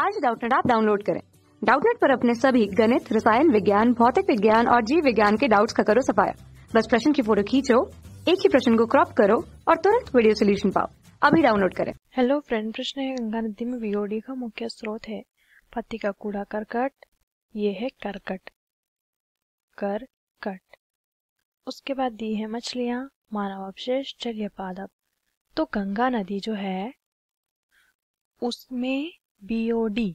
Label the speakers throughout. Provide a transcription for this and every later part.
Speaker 1: आज डाउटनेट आप डाउनलोड करें डाउटनेट पर अपने सभी गणित रसायन विज्ञान भौतिक विज्ञान और जीव विज्ञान के डाउट्स का करो सफाया बस प्रश्न की फोटो खींचो एक ही प्रश्न को क्रॉप करो और तुरंत वीडियो सोल्यूशन पाओ अभी डाउनलोड करें
Speaker 2: हेलो फ्रेंड प्रश्न है गंगा नदी में वीओडी का मुख्य स्रोत है पति का कूड़ा करकट ये है करकट कर कट उसके बाद दी है मछलियां मानव अवशेष जलीय पादप तो गंगा नदी जो है उसमें बीओडी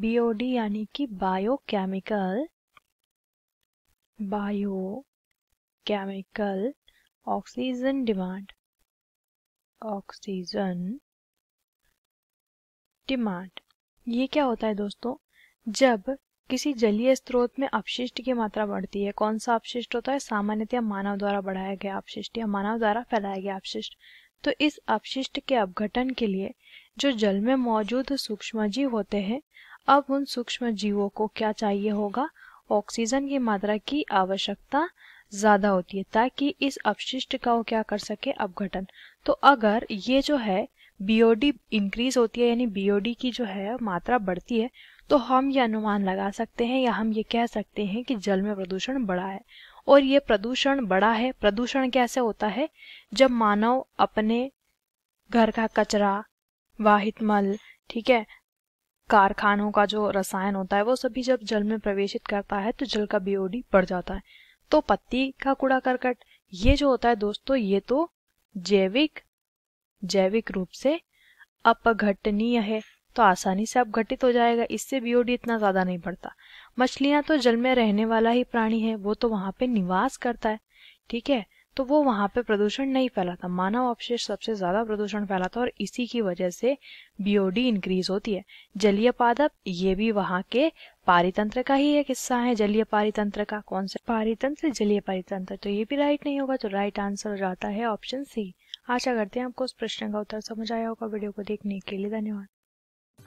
Speaker 2: बीओडी यानी कि biochemical bio chemical oxygen demand oxygen demand ये क्या होता है दोस्तों जब किसी जलीय स्रोत में अपशिष्ट की मात्रा बढ़ती है कौन सा अपशिष्ट होता है सामान्यतया मानव द्वारा बढ़ाया गया अपशिष्ट या मानव द्वारा फैलाया गया अपशिष्ट तो इस अपशिष्ट के अपघटन के लिए जो जल में मौजूद सूक्ष्म जीव होते हैं अब उन सूक्ष्म जीवों को क्या चाहिए होगा ऑक्सीजन की मात्रा की आवश्यकता ज्यादा होती है ताकि इस अपशिष्ट का वो क्या कर सके अपघटन तो अगर ये जो है बीओडी इंक्रीज होती है यानी बीओडी की जो है मात्रा बढ़ती है तो हम ये अनुमान लगा सकते हैं या हम ये कह सकते हैं कि जल में प्रदूषण बढ़ा है और ये प्रदूषण बड़ा है प्रदूषण कैसे होता है जब मानव अपने घर का कचरा वाहित मल ठीक है कारखानों का जो रसायन होता है वो सभी जब जल में प्रवेशित करता है तो जल का बीओडी बढ़ जाता है तो पत्ती का कूड़ा करकट ये जो होता है दोस्तों ये तो जैविक जैविक रूप से अपघटनीय है तो आसानी से अपघटित हो जाएगा इससे बीओडी इतना ज़्यादा नहीं बढ़ता मछलियाँ तो जल में रहने वाला ही प्राणी है वो तो वहाँ पे निवास करता है ठीक है तो वो वहाँ पे प्रदूषण नहीं फैलाता मानव अवशेष सबसे ज़्यादा प्रदूषण फैलाता और इसी की वजह से बीओडी इंक्रीज होती है जलीय पादप ये भी वहाँ के पारितंत्र का ही एक हिस्सा है जलीय पारितंत्र का कौन सा पारितंत्र जलीय पारितंत्र तो ये भी राइट नहीं होगा तो राइट आंसर हो जाता है ऑप्शन सी आशा करते हैं आपको उस प्रश्न का उत्तर समझ आया होगा वीडियो को देखने के लिए धन्यवाद